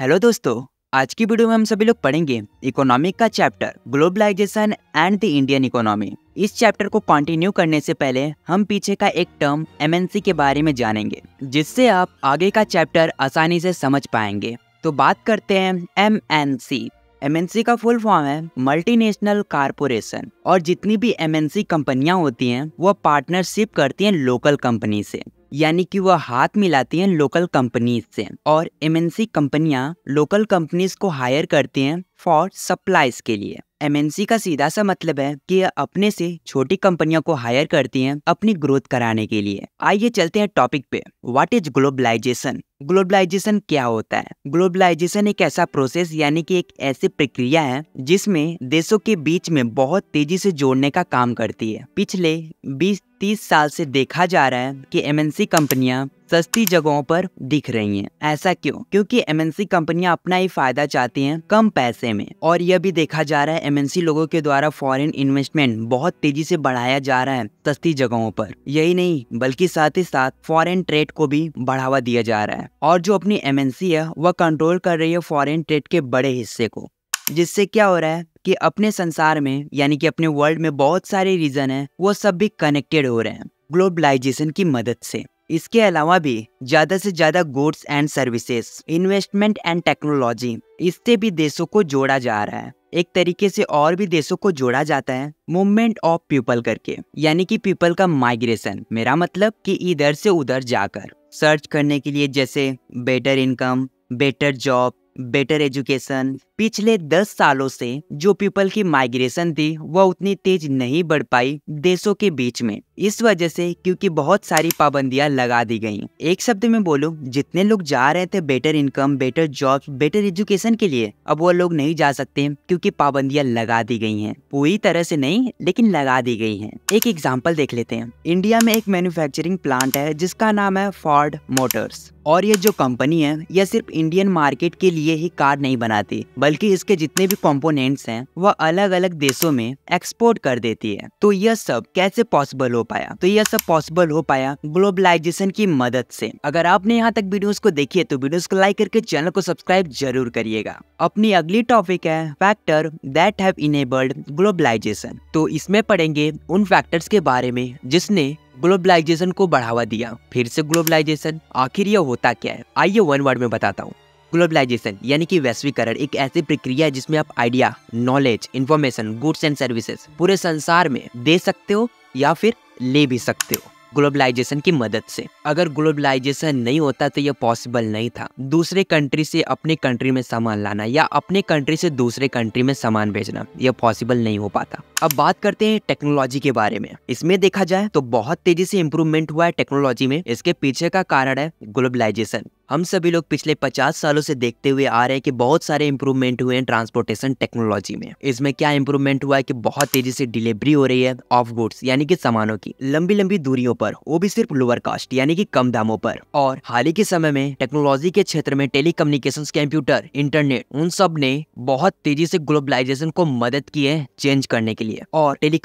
hello दोस्तों आज की वीडियो में हम सभी लोग पढ़ेंगे इकोनॉमिक का chapter globalisation and the Indian economy इस चैप्टर को कंटिन्यू करने से पहले हम पीछे का एक टर्म एमएनसी के बारे में जानेंगे जिससे आप आगे का चैप्टर आसानी से समझ पाएंगे तो बात करते हैं एमएनसी एमएनसी का फुल फॉर्म है मल्टीनेशनल कारपोरेशन और जितनी भी एमएनसी कंपनियां होती हैं वो पार्टनरशिप करती हैं लोकल कंपनी से यानी कि वह हाथ मिलाती हैं लोकल कंपनीज से और एमएनसी कंपनियां लोकल कंपनीज को हायर करती हैं फॉर सप्लाइज के लिए एमएनसी का सीधा सा मतलब है कि यह अपने से छोटी कंपनियों को हायर करती हैं अपनी ग्रोथ कराने के लिए आइए चलते हैं टॉपिक पे व्हाट इज ग्लोबलाइजेशन ग्लोबलाइजेशन क्या होता है ग्लोबलाइजेशन एक ऐसा प्रोसेस यानी कि एक ऐसी प्रक्रिया है जिसमें देशों के बीच में बहुत तेजी से जोड़ने का काम करती है पिछले 20-30 साल से देखा जा रहा है कि एमएनसी कंपनियां सस्ती जगहों पर दिख रही हैं ऐसा क्यों क्योंकि एमएनसी कंपनियां अपना ही फायदा चाहती हैं कम पैसे में और यह भी देखा जा रहा है एमएनसी लोगों के द्वारा फॉरेन इन्वेस्टमेंट बहुत तेजी से बढ़ाया जा रहा है सस्ती जगहों पर यही नहीं बल्कि साथ ही साथ फॉरेन ट्रेड को भी बढ़ावा दिया जा रहा है और जो अपनी सी है वह कंट्रोल कर रही है फॉरेन ट्रेड के बड़े हिस्से को जिससे क्या हो रहा है कि अपने संसार में यानी कि अपने वर्ल्ड में बहुत सारे रीजन है वो सब भी कनेक्टेड हो रहे हैं ग्लोबलाइजेशन की मदद से इसके अलावा भी ज्यादा से ज्यादा goods and services investment and technology इससे भी देशों को जोड़ा जा रहा है एक तरीके से और भी देशों को जोड़ा जाता है मूवमेंट ऑफ पीपल करके यानी कि पीपल का माइग्रेशन मेरा मतलब कि इधर से उधर जाकर सर्च करने के लिए जैसे better income better job better education पिछले 10 सालों से जो पीपल की माइग्रेशन थी वह उतनी तेज नहीं बढ़ पाई देशों के बीच में इस वजह से क्योंकि बहुत सारी पाबंदियां लगा दी गई एक शब्द में बोलू जितने लोग जा रहे थे better income better job better education के लिए अब वो लोग नहीं जा सकते क्योंकि पाबंदियां लगा दी गई हैं पूरी तरह से नहीं लेकिन लगा दी गई हैं एक एग्जाम्पल देख लेते हैं इंडिया में एक मैन्युफैक्चरिंग प्लांट है जिसका नाम है फॉर्ड मोटर्स और ये जो कंपनी है यह सिर्फ इंडियन मार्केट के लिए ही कार नहीं बनाती बल्कि इसके जितने भी कंपोनेंट्स हैं वह अलग अलग देशों में एक्सपोर्ट कर देती है तो यह सब कैसे पॉसिबल हो पाया तो यह सब पॉसिबल हो पाया ग्लोबलाइजेशन की मदद से अगर आपने यहाँ तक वीडियोस को देखी है तो वीडियोस को लाइक करके चैनल को सब्सक्राइब जरूर करिएगा अपनी अगली टॉपिक है factor that have enabled globalisation तो इसमें पढ़ेंगे उन फैक्टर्स के बारे में जिसने ग्लोबलाइजेशन को बढ़ावा दिया फिर से ग्लोबलाइजेशन आखिर यह होता क्या है आइए वन वर्ड में बताता हूँ ग्लोबलाइजेशन यानी कि वैश्वीकरण एक ऐसी प्रक्रिया है जिसमें आप idea knowledge information goods and services पूरे संसार में दे सकते हो या फिर ले भी सकते हो ग्लोबलाइजेशन की मदद से अगर ग्लोबलाइजेशन नहीं होता तो यह पॉसिबल नहीं था दूसरे कंट्री से अपने कंट्री में सामान लाना या अपने कंट्री से दूसरे कंट्री में सामान भेजना यह पॉसिबल नहीं हो पाता अब बात करते हैं टेक्नोलॉजी के बारे में इसमें देखा जाए तो बहुत तेजी से इम्प्रूवमेंट हुआ है टेक्नोलॉजी में इसके पीछे का कारण है ग्लोबलाइजेशन हम सभी लोग पिछले 50 सालों से देखते हुए आ रहे हैं कि बहुत सारे इंप्रूवमेंट हुए हैं ट्रांसपोर्टेशन टेक्नोलॉजी में इसमें क्या इंप्रूवमेंट हुआ है कि बहुत तेजी से डिलीवरी हो रही है ऑफ गुड्स यानी कि सामानों की लंबी लंबी दूरियों पर वो भी सिर्फ लोअर कास्ट यानी कि कम दामों पर और हाल ही के समय में टेक्नोलॉजी के क्षेत्र में टेली कंप्यूटर इंटरनेट उन सब ने बहुत तेजी से ग्लोबलाइजेशन को मदद की है चेंज करने के लिए और टेली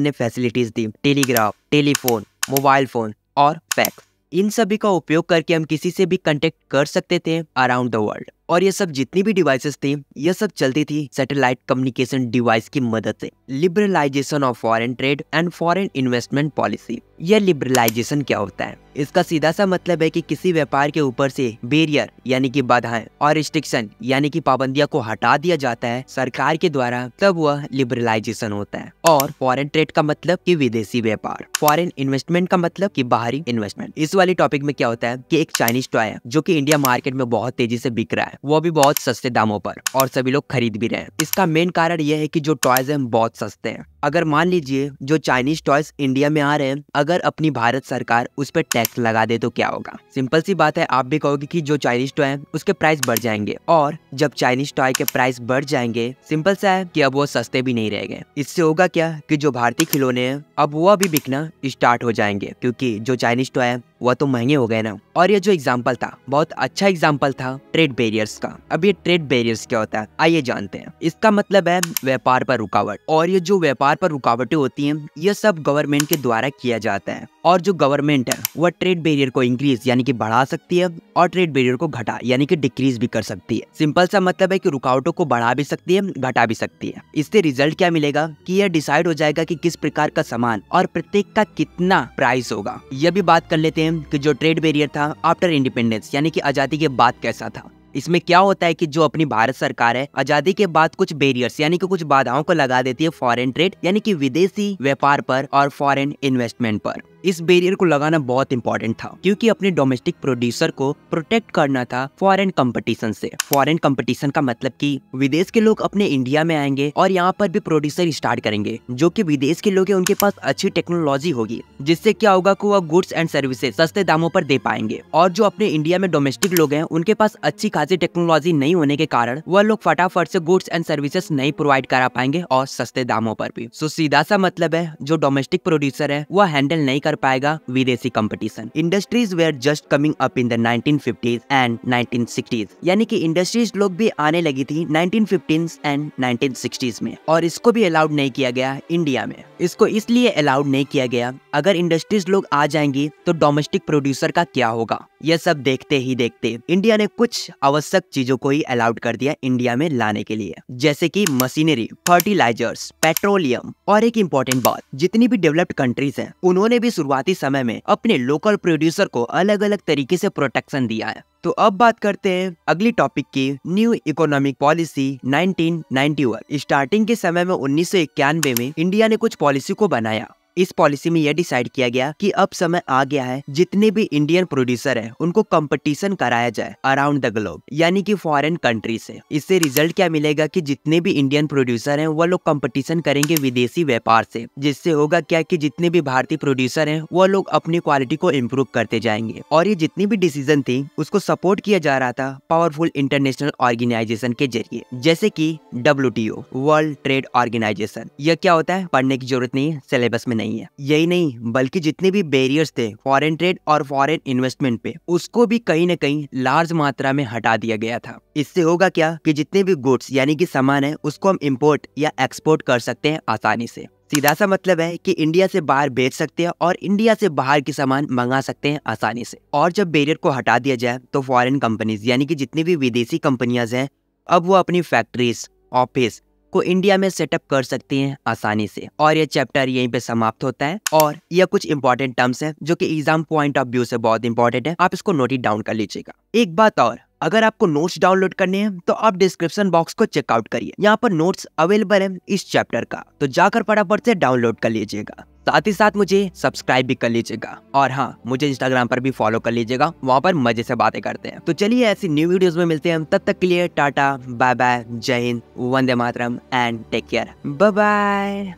ने फैसिलिटीज दी टेलीग्राफ टेलीफोन मोबाइल फोन और पैक्स इन सभी का उपयोग करके हम किसी से भी कंटेक्ट कर सकते थे अराउंड द वर्ल्ड और ये सब जितनी भी डिवाइसेस थी ये सब चलती थी सैटेलाइट कम्युनिकेशन डिवाइस की मदद से liberalisation of foreign trade and foreign investment policy यह लिबरलाइजेशन क्या होता है इसका सीधा सा मतलब है कि किसी व्यापार के ऊपर से बेरियर यानी कि बाधाएं और रिस्ट्रिक्शन यानी कि पाबंदियां को हटा दिया जाता है सरकार के द्वारा तब वह लिबरलाइजेशन होता है और फॉरेन ट्रेड का मतलब कि विदेशी व्यापार फॉरेन इन्वेस्टमेंट का मतलब कि बाहरी इन्वेस्टमेंट इस वाले टॉपिक में क्या होता है कि एक चाइनीज टॉय है जो कि इंडिया मार्केट में बहुत तेजी से बिक रहा है वो भी बहुत सस्ते दामों पर और सभी लोग खरीद भी रहे हैं इसका मेन कारण यह है कि जो टॉयज हैं बहुत सस्ते हैं अगर मान लीजिए जो चाइनीज टॉयस इंडिया में आ रहे हैं अगर अपनी भारत सरकार उस पर टैक्स लगा दे तो क्या होगा सिंपल सी बात है आप भी कहोगे कि जो चाइनीज टॉय है उसके प्राइस बढ़ जाएंगे और जब चाइनीज टॉय के प्राइस बढ़ जाएंगे सिंपल सा है कि अब वो सस्ते भी नहीं रहेंगे इससे होगा क्या कि जो भारतीय खिलौने हैं अब वो अभी बिकना स्टार्ट हो जाएंगे क्योंकि जो चाइनीज टॉय है वह तो महंगे हो गए ना और ये जो एग्जाम्पल था बहुत अच्छा एग्जाम्पल था ट्रेड बेरियर्स का अब ये ट्रेड बेरियर्स क्या होता है आइए जानते हैं इसका मतलब है व्यापार पर रुकावट और ये जो व्यापार व्यापार पर रुकावटें होती हैं यह सब गवर्नमेंट के द्वारा किया जाता है और जो गवर्नमेंट है वह ट्रेड बैरियर को इंक्रीज यानी कि बढ़ा सकती है और ट्रेड बैरियर को घटा यानी कि डिक्रीज भी कर सकती है सिंपल सा मतलब है कि रुकावटों को बढ़ा भी सकती है घटा भी सकती है इससे रिजल्ट क्या मिलेगा कि यह डिसाइड हो जाएगा कि किस प्रकार का सामान और प्रत्येक का कितना प्राइस होगा यह भी बात कर लेते हैं कि जो ट्रेड बैरियर था आफ्टर इंडिपेंडेंस यानी कि आजादी के बाद कैसा था इसमें क्या होता है कि जो अपनी भारत सरकार है आजादी के बाद कुछ बेरियर्स यानी कि कुछ बाधाओं को लगा देती है फॉरेन ट्रेड यानी कि विदेशी व्यापार पर और फॉरेन इन्वेस्टमेंट पर इस बैरियर को लगाना बहुत इंपॉर्टेंट था क्योंकि अपने डोमेस्टिक प्रोड्यूसर को प्रोटेक्ट करना था फॉरेन कंपटीशन से फॉरेन कंपटीशन का मतलब कि विदेश के लोग अपने इंडिया में आएंगे और यहाँ पर भी प्रोड्यूसर स्टार्ट करेंगे जो कि विदेश के लोग हैं उनके पास अच्छी टेक्नोलॉजी होगी जिससे क्या होगा की वह गुड्स एंड सर्विसेज सस्ते दामों पर दे पाएंगे और जो अपने इंडिया में डोमेस्टिक लोग हैं उनके पास अच्छी खासी टेक्नोलॉजी नहीं होने के कारण वह लोग फटाफट से गुड्स एंड सर्विसेज नहीं प्रोवाइड करा पाएंगे और सस्ते दामों पर भी सो सीधा सा मतलब है जो डोमेस्टिक प्रोड्यूसर है वह हैंडल नहीं कर कर पाएगा विदेशी competition industries where just coming up in the 1950s and 1960s यानी कि इंडस्ट्रीज लोग भी आने लगी थी 1915s एंड 1960s में और इसको भी अलाउड नहीं किया गया इंडिया में इसको इसलिए अलाउड नहीं किया गया अगर इंडस्ट्रीज लोग आ जाएंगी तो डोमेस्टिक प्रोड्यूसर का क्या होगा यह सब देखते ही देखते इंडिया ने कुछ आवश्यक चीजों को ही अलाउड कर दिया इंडिया में लाने के लिए जैसे कि मशीनरी फर्टिलाइजर्स पेट्रोलियम और एक इम्पोर्टेंट बात जितनी भी डेवलप्ड कंट्रीज हैं उन्होंने भी शुरुआती समय में अपने लोकल प्रोड्यूसर को अलग अलग तरीके से प्रोटेक्शन दिया है तो अब बात करते हैं अगली टॉपिक की न्यू इकोनॉमिक पॉलिसी 1991 स्टार्टिंग के समय में उन्नीस में इंडिया ने कुछ पॉलिसी को बनाया इस पॉलिसी में यह डिसाइड किया गया कि अब समय आ गया है जितने भी इंडियन प्रोड्यूसर है उनको कंपटीशन कराया जाए अराउंड द ग्लोब यानी कि फॉरेन कंट्री से इससे रिजल्ट क्या मिलेगा कि जितने भी इंडियन प्रोड्यूसर हैं वो लोग कंपटीशन करेंगे विदेशी व्यापार से जिससे होगा क्या कि जितने भी भारतीय प्रोड्यूसर हैं वो लोग अपनी क्वालिटी को इम्प्रूव करते जाएंगे और ये जितनी भी डिसीजन थी उसको सपोर्ट किया जा रहा था पावरफुल इंटरनेशनल ऑर्गेनाइजेशन के जरिए जैसे की डब्ल्यू वर्ल्ड ट्रेड ऑर्गेनाइजेशन यह क्या होता है पढ़ने की जरूरत नहीं है सिलेबस में नहीं नहीं है यही नहीं बल्कि जितने भी बैरियर्स थे फॉरेन ट्रेड और फॉरेन इन्वेस्टमेंट पे उसको भी कहीं न कहीं लार्ज मात्रा में हटा दिया गया था इससे होगा क्या कि जितने भी गुड्स यानी कि सामान है उसको हम इम्पोर्ट या एक्सपोर्ट कर सकते हैं आसानी से सीधा सा मतलब है कि इंडिया से बाहर बेच सकते हैं और इंडिया से बाहर के सामान मंगा सकते हैं आसानी से और जब बैरियर को हटा दिया जाए तो फॉरेन कंपनीज यानी कि जितनी भी विदेशी कंपनियां हैं अब वो अपनी फैक्ट्रीज ऑफिस को इंडिया में सेटअप कर सकते हैं आसानी से और ये चैप्टर यहीं पे समाप्त होता है और यह कुछ इंपॉर्टेंट टर्म्स हैं जो कि एग्जाम पॉइंट ऑफ व्यू से बहुत इंपॉर्टेंट है आप इसको नोटिस डाउन कर लीजिएगा एक बात और अगर आपको नोट्स डाउनलोड करने हैं तो आप डिस्क्रिप्शन बॉक्स को चेकआउट करिए यहाँ पर नोट्स अवेलेबल है इस चैप्टर का तो जाकर फटाफट से डाउनलोड कर लीजिएगा साथ ही साथ मुझे सब्सक्राइब भी कर लीजिएगा और हाँ मुझे इंस्टाग्राम पर भी फॉलो कर लीजिएगा वहाँ पर मजे से बातें करते हैं तो चलिए ऐसी न्यू वीडियोस में मिलते हैं तब तक के लिए टाटा बाय बाय जय हिंद वंदे मातरम एंड टेक केयर बाय